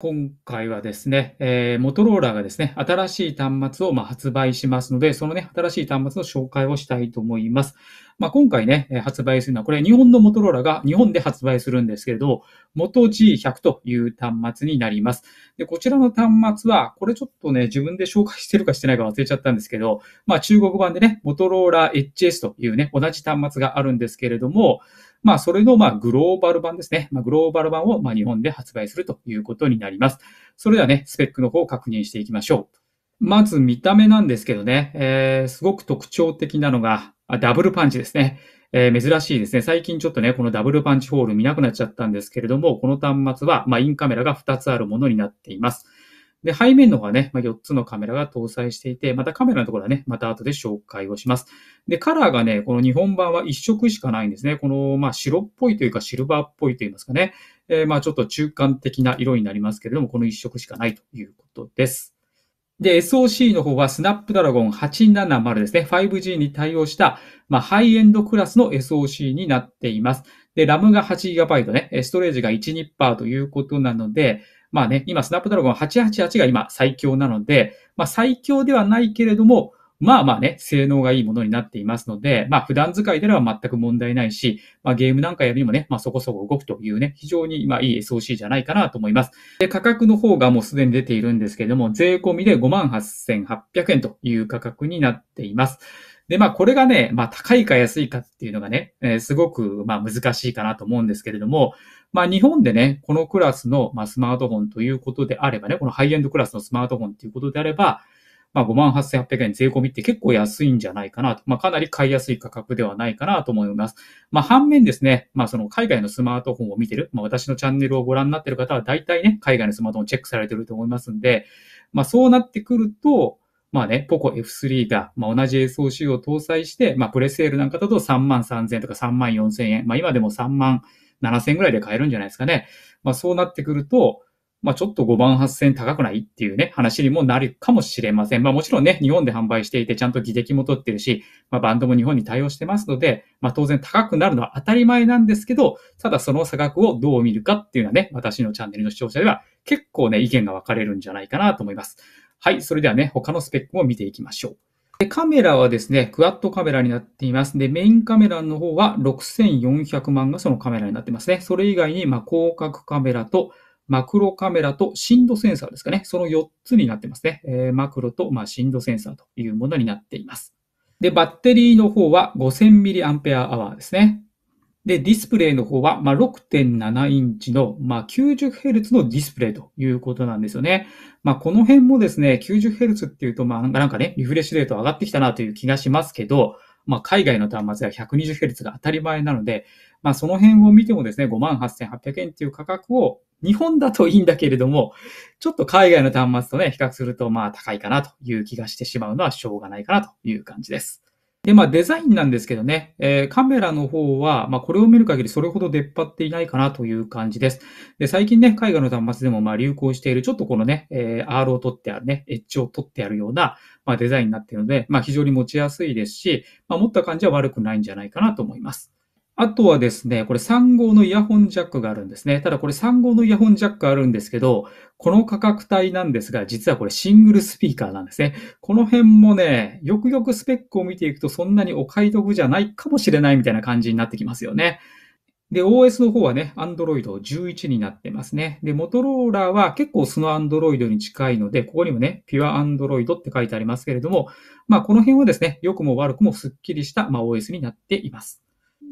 今回はですね、えー、モトローラーがですね、新しい端末をまあ発売しますので、そのね、新しい端末の紹介をしたいと思います。まあ、今回ね、発売するのは、これ日本のモトローラが日本で発売するんですけれど、モト G100 という端末になります。で、こちらの端末は、これちょっとね、自分で紹介してるかしてないか忘れちゃったんですけど、まあ、中国版でね、モトローラ HS というね、同じ端末があるんですけれども、まあ、それの、まあ、グローバル版ですね。まあ、グローバル版を、まあ、日本で発売するということになります。それではね、スペックの方を確認していきましょう。まず見た目なんですけどね、えー、すごく特徴的なのが、あダブルパンチですね。えー、珍しいですね。最近ちょっとね、このダブルパンチホール見なくなっちゃったんですけれども、この端末は、まあ、インカメラが2つあるものになっています。で、背面の方がね、まあ、4つのカメラが搭載していて、またカメラのところはね、また後で紹介をします。で、カラーがね、この日本版は1色しかないんですね。この、まあ、白っぽいというか、シルバーっぽいといいますかね。えー、まあ、ちょっと中間的な色になりますけれども、この1色しかないということです。で、SOC の方はスナップドラゴン870ですね。5G に対応した、まあ、ハイエンドクラスの SOC になっています。で、RAM が 8GB ね、ストレージが1、2%ということなので、まあね、今、スナップドラゴン888が今最強なので、まあ最強ではないけれども、まあまあね、性能がいいものになっていますので、まあ普段使いでは全く問題ないし、まあゲームなんかよりもね、まあそこそこ動くというね、非常にまあいい SOC じゃないかなと思います。で、価格の方がもうすでに出ているんですけれども、税込みで58,800円という価格になっています。で、まあ、これがね、まあ、高いか安いかっていうのがね、えー、すごく、まあ、難しいかなと思うんですけれども、まあ、日本でね、このクラスの、まあ、スマートフォンということであればね、このハイエンドクラスのスマートフォンということであれば、まあ、58,800円税込みって結構安いんじゃないかなと。まあ、かなり買いやすい価格ではないかなと思います。まあ、反面ですね、まあ、その海外のスマートフォンを見てる、まあ、私のチャンネルをご覧になってる方は大体ね、海外のスマートフォンをチェックされてると思いますんで、まあ、そうなってくると、まあね、ポコ F3 が、まあ、同じ SOC を搭載して、まあ、プレセールなんかだと3万3000円とか3万4000円、まあ、今でも3万7000円ぐらいで買えるんじゃないですかね。まあ、そうなってくると、まあちょっと5万8000円高くないっていうね、話にもなるかもしれません。まあもちろんね、日本で販売していて、ちゃんと技歴も取ってるし、まあバンドも日本に対応してますので、まあ当然高くなるのは当たり前なんですけど、ただその差額をどう見るかっていうのはね、私のチャンネルの視聴者では結構ね、意見が分かれるんじゃないかなと思います。はい、それではね、他のスペックも見ていきましょう。で、カメラはですね、クワットカメラになっています。で、メインカメラの方は6400万がそのカメラになってますね。それ以外に、まあ、広角カメラと、マクロカメラと振動センサーですかね。その4つになってますね。えー、マクロと、まあ、振動センサーというものになっています。で、バッテリーの方は 5000mAh ですね。で、ディスプレイの方は、まあ、6.7インチの、まあ、90Hz のディスプレイということなんですよね。まあ、この辺もですね、90Hz っていうと、まあ、なんかね、リフレッシュレート上がってきたなという気がしますけど、まあ、海外の端末では 120Hz が当たり前なので、まあ、その辺を見てもですね、58,800円っていう価格を日本だといいんだけれども、ちょっと海外の端末とね、比較するとまあ高いかなという気がしてしまうのはしょうがないかなという感じです。で、まあデザインなんですけどね、えー、カメラの方は、まあこれを見る限りそれほど出っ張っていないかなという感じです。で、最近ね、絵画の端末でもまあ流行している、ちょっとこのね、えー、R を取ってあるね、エッジを取ってあるような、まあデザインになっているので、まあ非常に持ちやすいですし、まあ持った感じは悪くないんじゃないかなと思います。あとはですね、これ3号のイヤホンジャックがあるんですね。ただこれ3号のイヤホンジャックあるんですけど、この価格帯なんですが、実はこれシングルスピーカーなんですね。この辺もね、よくよくスペックを見ていくとそんなにお買い得じゃないかもしれないみたいな感じになってきますよね。で、OS の方はね、Android 11になってますね。で、モトローラは結構その Android に近いので、ここにもね、Pure Android って書いてありますけれども、まあこの辺はですね、良くも悪くもスッキリした、まあ、OS になっています。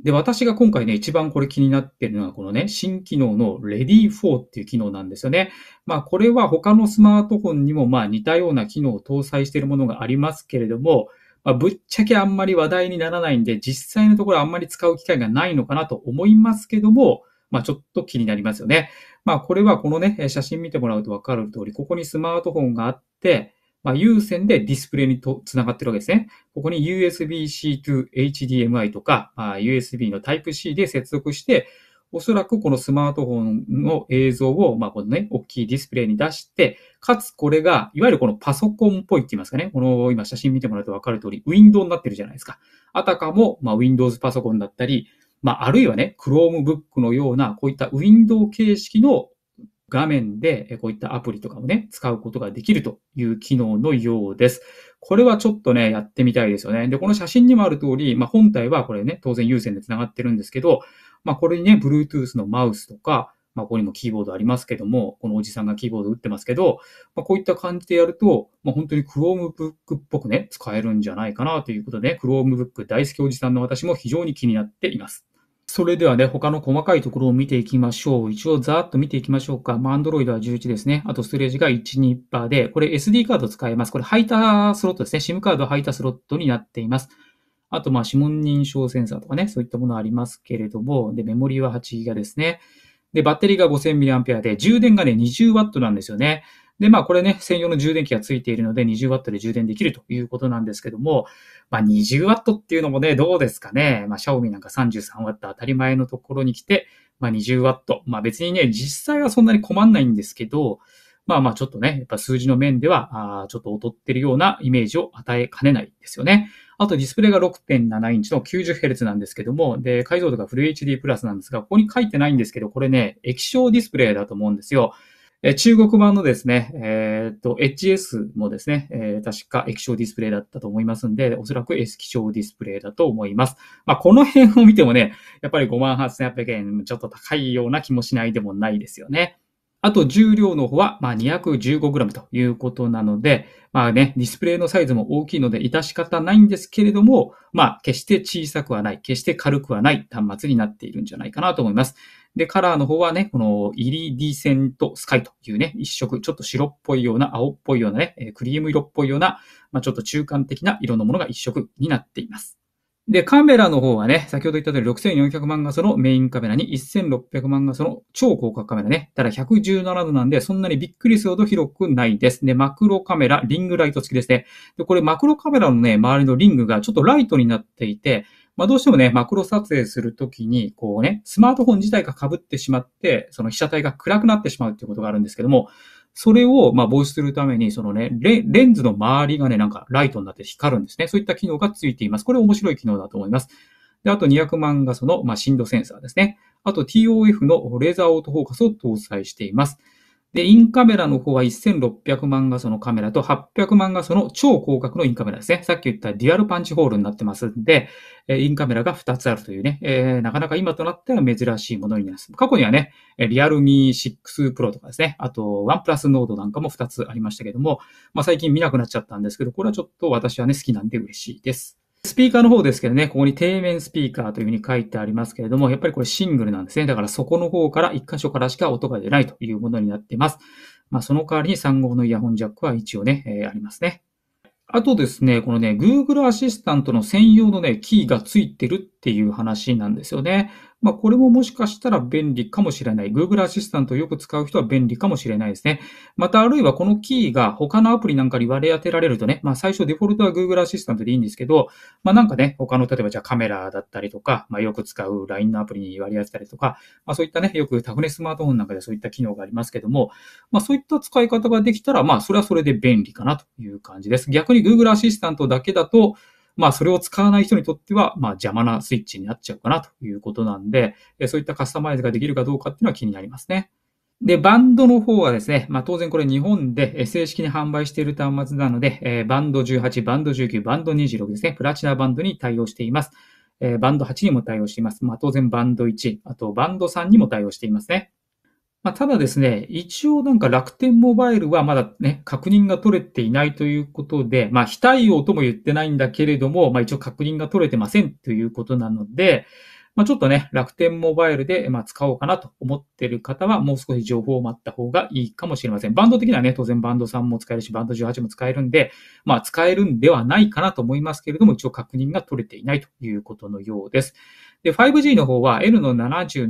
で、私が今回ね、一番これ気になってるのは、このね、新機能の Ready4 っていう機能なんですよね。まあ、これは他のスマートフォンにも、まあ、似たような機能を搭載しているものがありますけれども、まあ、ぶっちゃけあんまり話題にならないんで、実際のところあんまり使う機会がないのかなと思いますけども、まあ、ちょっと気になりますよね。まあ、これはこのね、写真見てもらうとわかる通り、ここにスマートフォンがあって、まあ、有線でディスプレイにと繋がってるわけですね。ここに USB-C to HDMI とか、まあ、USB の Type-C で接続して、おそらくこのスマートフォンの映像を、まあ、このね、大きいディスプレイに出して、かつこれが、いわゆるこのパソコンっぽいって言いますかね、この今写真見てもらうとわかる通り、ウィンドウになってるじゃないですか。あたかも、まあ、Windows パソコンだったり、まあ、あるいはね、Chromebook のような、こういったウィンドウ形式の画面でこういったアプリとかもね、使うことができるという機能のようです。これはちょっとね、やってみたいですよね。で、この写真にもある通り、まあ本体はこれね、当然有線で繋がってるんですけど、まあこれにね、Bluetooth のマウスとか、まあここにもキーボードありますけども、このおじさんがキーボード打ってますけど、まあこういった感じでやると、まあ本当に Chromebook っぽくね、使えるんじゃないかなということで、ね、Chromebook 大好きおじさんの私も非常に気になっています。それではね、他の細かいところを見ていきましょう。一応ざーっと見ていきましょうか。まあ、Android は11ですね。あとストレージが12%で、これ SD カード使えます。これハイタースロットですね。SIM カードハイタースロットになっています。あと、まあ、指紋認証センサーとかね、そういったものありますけれども、で、メモリは8ギガですね。で、バッテリーが 5000mAh で、充電がね、20W なんですよね。で、まあこれね、専用の充電器がついているので 20W で充電できるということなんですけども、まあ 20W っていうのもね、どうですかね。まあ Xiaomi なんか 33W 当たり前のところに来て、まあ 20W。まあ別にね、実際はそんなに困んないんですけど、まあまあちょっとね、やっぱ数字の面では、あちょっと劣ってるようなイメージを与えかねないですよね。あとディスプレイが6.7インチの 90Hz なんですけども、で、解像度がフル HD プラスなんですが、ここに書いてないんですけど、これね、液晶ディスプレイだと思うんですよ。え中国版のですね、えっ、ー、と、HS もですね、えー、確か液晶ディスプレイだったと思いますんで、おそらく気晶ディスプレイだと思います。まあ、この辺を見てもね、やっぱり58,800円ちょっと高いような気もしないでもないですよね。あと重量の方は、ま 215g ということなので、まあね、ディスプレイのサイズも大きいので致し方ないんですけれども、まあ決して小さくはない、決して軽くはない端末になっているんじゃないかなと思います。で、カラーの方はね、このイリディセントスカイというね、一色、ちょっと白っぽいような、青っぽいようなね、クリーム色っぽいような、まあ、ちょっと中間的な色のものが一色になっています。で、カメラの方はね、先ほど言った通り6400万画素のメインカメラに1600万画素の超広角カメラね。ただ117度なんで、そんなにびっくりするほど広くないですね。マクロカメラ、リングライト付きですね。で、これマクロカメラのね、周りのリングがちょっとライトになっていて、まあどうしてもね、マクロ撮影するときに、こうね、スマートフォン自体が被ってしまって、その被写体が暗くなってしまうっていうことがあるんですけども、それを、まあ、防止するために、そのねレ、ンズの周りがね、なんかライトになって光るんですね。そういった機能がついています。これ面白い機能だと思います。で、あと200万画素の、まあ、振動センサーですね。あと TOF のレーザーオートフォーカスを搭載しています。で、インカメラの方は1600万画素のカメラと800万画素の超広角のインカメラですね。さっき言ったデュアルパンチホールになってますんで、インカメラが2つあるというね、えー、なかなか今となっては珍しいものになります。過去にはね、リアルミ6 Pro とかですね、あとワンプラスノードなんかも2つありましたけども、まあ、最近見なくなっちゃったんですけど、これはちょっと私はね、好きなんで嬉しいです。スピーカーの方ですけどね、ここに底面スピーカーというふうに書いてありますけれども、やっぱりこれシングルなんですね。だからそこの方から1箇所からしか音が出ないというものになっています。まあ、その代わりに3号のイヤホンジャックは一応ね、えー、ありますね。あとですね、このね、Google アシスタントの専用のね、キーがついてるっていう話なんですよね。まあ、これももしかしたら便利かもしれない。Google アシスタントをよく使う人は便利かもしれないですね。また、あるいはこのキーが他のアプリなんかに割り当てられるとね、まあ、最初デフォルトは Google アシスタントでいいんですけど、まあ、なんかね、他の、例えばじゃあカメラだったりとか、まあ、よく使う LINE のアプリに割り当てたりとか、まあ、そういったね、よくタフネスマートフォンなんかでそういった機能がありますけども、まあ、そういった使い方ができたら、まあ、それはそれで便利かなという感じです。逆に Google アシスタントだけだと、まあそれを使わない人にとっては、まあ邪魔なスイッチになっちゃうかなということなんで、そういったカスタマイズができるかどうかっていうのは気になりますね。で、バンドの方はですね、まあ当然これ日本で正式に販売している端末なので、えー、バンド18、バンド19、バンド26ですね、プラチナバンドに対応しています。えー、バンド8にも対応しています。まあ当然バンド1、あとバンド3にも対応していますね。まあ、ただですね、一応なんか楽天モバイルはまだね、確認が取れていないということで、まあ、非対応とも言ってないんだけれども、まあ、一応確認が取れてませんということなので、まあ、ちょっとね、楽天モバイルで、ま使おうかなと思ってる方は、もう少し情報を待った方がいいかもしれません。バンド的にはね、当然バンド3も使えるし、バンド18も使えるんで、まあ、使えるんではないかなと思いますけれども、一応確認が取れていないということのようです。で、5G の方は N の77、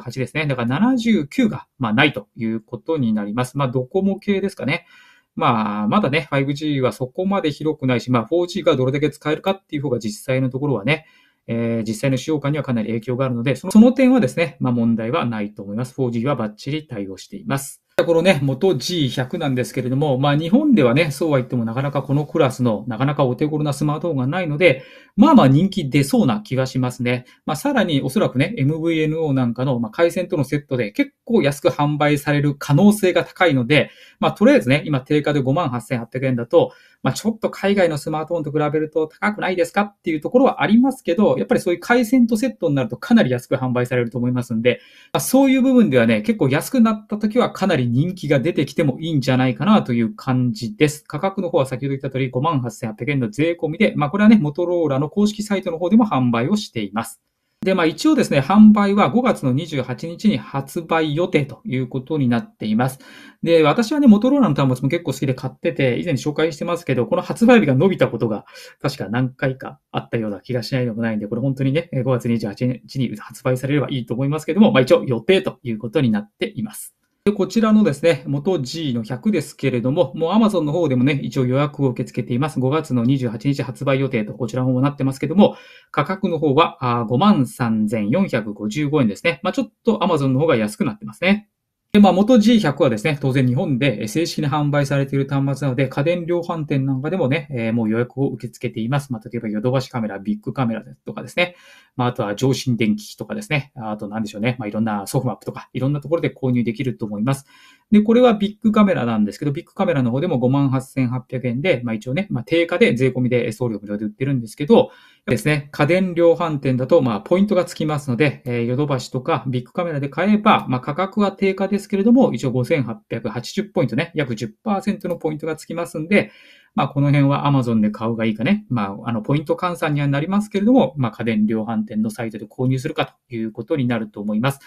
78ですね。だから79が、まないということになります。まあ、ドコモ系ですかね。まあ、まだね、5G はそこまで広くないし、まあ、4G がどれだけ使えるかっていう方が実際のところはね、えー、実際の使用感にはかなり影響があるので、そのその点はですね、まあ、問題はないと思います。4G はバッチリ対応しています。このね、元 G100 なんですけれども、まあ日本ではね、そうは言ってもなかなかこのクラスのなかなかお手頃なスマートフォンがないので、まあまあ人気出そうな気がしますね。まあさらにおそらくね、MVNO なんかの、まあ、回線とのセットで結構安く販売される可能性が高いので、まあとりあえずね、今定価で58,800円だと、まあ、ちょっと海外のスマートフォンと比べると高くないですかっていうところはありますけど、やっぱりそういう回線とセットになるとかなり安く販売されると思いますんで、まあ、そういう部分ではね、結構安くなった時はかなり人気が出てきてもいいんじゃないかなという感じです。価格の方は先ほど言った通り58,800円の税込みで、まあ、これはね、モトローラの公式サイトの方でも販売をしています。で、まあ一応ですね、販売は5月の28日に発売予定ということになっています。で、私はね、モトローラの端末も結構好きで買ってて、以前紹介してますけど、この発売日が伸びたことが確か何回かあったような気がしないでもないんで、これ本当にね、5月28日に発売されればいいと思いますけども、まあ一応予定ということになっています。で、こちらのですね、元 G の100ですけれども、もう Amazon の方でもね、一応予約を受け付けています。5月の28日発売予定とこちらの方もなってますけども、価格の方は53,455円ですね。まあ、ちょっと Amazon の方が安くなってますね。で、まあ、元 G100 はですね、当然日本で正式に販売されている端末なので、家電量販店なんかでもね、えー、もう予約を受け付けています。まあ、例えばヨドバシカメラ、ビッグカメラとかですね。まあ、あとは上新電機とかですね。あと何でしょうね。まあ、いろんなソフマップとか、いろんなところで購入できると思います。で、これはビッグカメラなんですけど、ビッグカメラの方でも58,800円で、まあ、一応ね、まあ、定価で税込みで送料無料で売ってるんですけど、ですね、家電量販店だと、まあ、ポイントがつきますので、えー、ヨドバシとかビッグカメラで買えば、まあ、価格は定価ですけれども、一応5880ポイントね、約10%のポイントがつきますんで、まあ、この辺は Amazon で買うがいいかね、まあ、あの、ポイント換算にはなりますけれども、まあ、家電量販店店のサイトで購入するかということになると思います。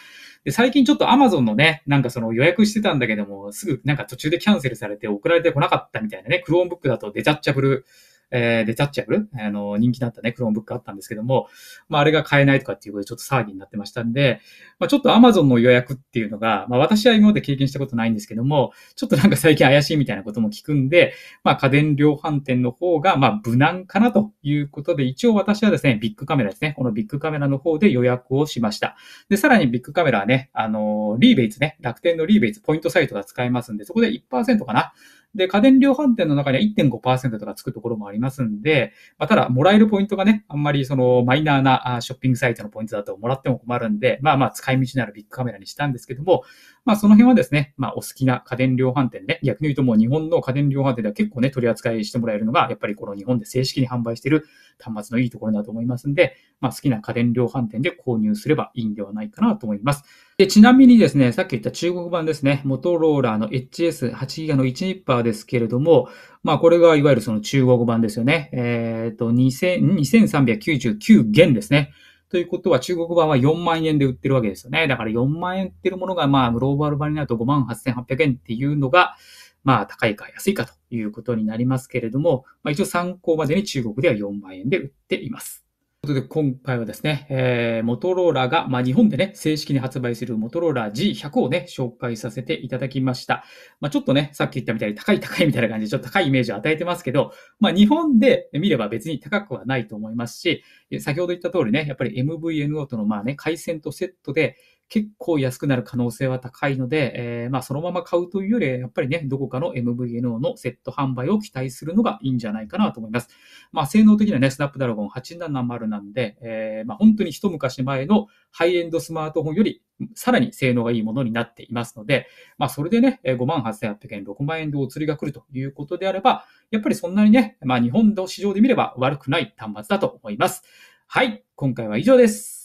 で最近ちょっと Amazon のね、なんかその予約してたんだけども、すぐなんか途中でキャンセルされて送られてこなかったみたいなね、Chromebook だと出ちゃっチャブルえー、デタッチャブル、あの、人気だったね、クローンブックあったんですけども、まあ、あれが買えないとかっていうことでちょっと騒ぎになってましたんで、まあ、ちょっと Amazon の予約っていうのが、まあ、私は今まで経験したことないんですけども、ちょっとなんか最近怪しいみたいなことも聞くんで、まあ、家電量販店の方が、まあ、無難かなということで、一応私はですね、ビッグカメラですね、このビッグカメラの方で予約をしました。で、さらにビッグカメラはね、あの、リーベイツね、楽天のリーベイツ、ポイントサイトが使えますんで、そこで1%かな。で、家電量販店の中には1.5%とかつくところもありますんで、まあ、ただ、もらえるポイントがね、あんまりそのマイナーなショッピングサイトのポイントだともらっても困るんで、まあまあ使い道のあるビッグカメラにしたんですけども、まあ、その辺はですね、まあ、お好きな家電量販店で、逆に言うともう日本の家電量販店では結構ね、取り扱いしてもらえるのが、やっぱりこの日本で正式に販売している端末のいいところだと思いますんで、まあ、好きな家電量販店で購入すればいいんではないかなと思います。で、ちなみにですね、さっき言った中国版ですね、モトローラーの HS8GB の1ーですけれども、まあ、これがいわゆるその中国版ですよね。えっ、ー、と、2399元ですね。ということは中国版は4万円で売ってるわけですよね。だから4万円売ってるものが、まあ、グローバル版になると5万8800円っていうのが、まあ、高いか安いかということになりますけれども、まあ、一応参考までに中国では4万円で売っています。ということで、今回はですね、えー、モトローラが、まあ、日本でね、正式に発売するモトローラ G100 をね、紹介させていただきました。まあ、ちょっとね、さっき言ったみたいに高い高いみたいな感じで、ちょっと高いイメージを与えてますけど、まあ、日本で見れば別に高くはないと思いますし、先ほど言った通りね、やっぱり MVNO とのまあね、回線とセットで、結構安くなる可能性は高いので、えー、まあそのまま買うというよりやっぱりね、どこかの MVNO のセット販売を期待するのがいいんじゃないかなと思います。まあ性能的にはね、スナップドラゴン870なんで、えー、まあ本当に一昔前のハイエンドスマートフォンよりさらに性能がいいものになっていますので、まあそれでね、58,800円、6万円でお釣りが来るということであれば、やっぱりそんなにね、まあ日本の市場で見れば悪くない端末だと思います。はい、今回は以上です。